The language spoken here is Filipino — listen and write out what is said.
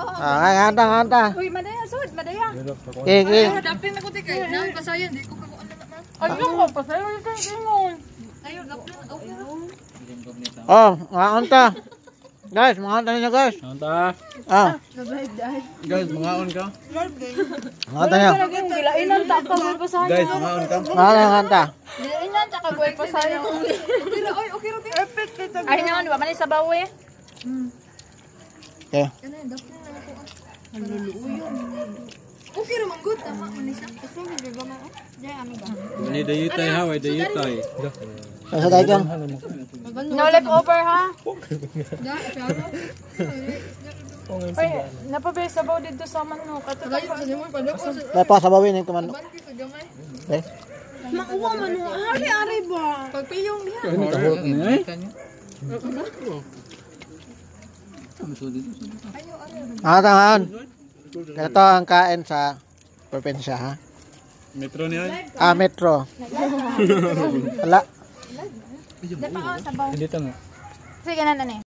Ah, ay, hanta, hanta. Uy, madaya, sud, madaya. King, okay. Ay, dapin na ko di kayo. Nang pasayan, di ko kakuan na naman. Ayun ko, pasayan yung kayo gingon. Ayun, dapin, okay na. Oh, mga hanta. Guys, mga hanta niya guys. Hanta. Ah. Guys, mga on ka. Mga hanta niya. Gilainan ta, kagawin pasayan. Guys, mga on ka. Mga hanta. Gilainan ta, kagawin pasayan. Okay, okay, okay. Epic. Ay naman, di ba? Manis sa bawi. Okay. Okay. Naluluuyan. Okay naman good, tama man isa. Kasi hindi ba mao? Diyan ami ba? Ani dayutay ha, way dayutay. Ano sa tayo kang? No leftover ha? Da, pero. Ay, napabay sabaw dito sa manok. Lepas sabawin yung manok. Eh? Mauwa manok. Ari-ari ba? Pagpilong niya. Ano ka? Ano ka? Ano ka? Ano ka? Ganito ang kain sa propensya ha. Metro niya? Ah, metro. Wala. Hindi pa ako sabaw. Hindi tama. Sige na na eh.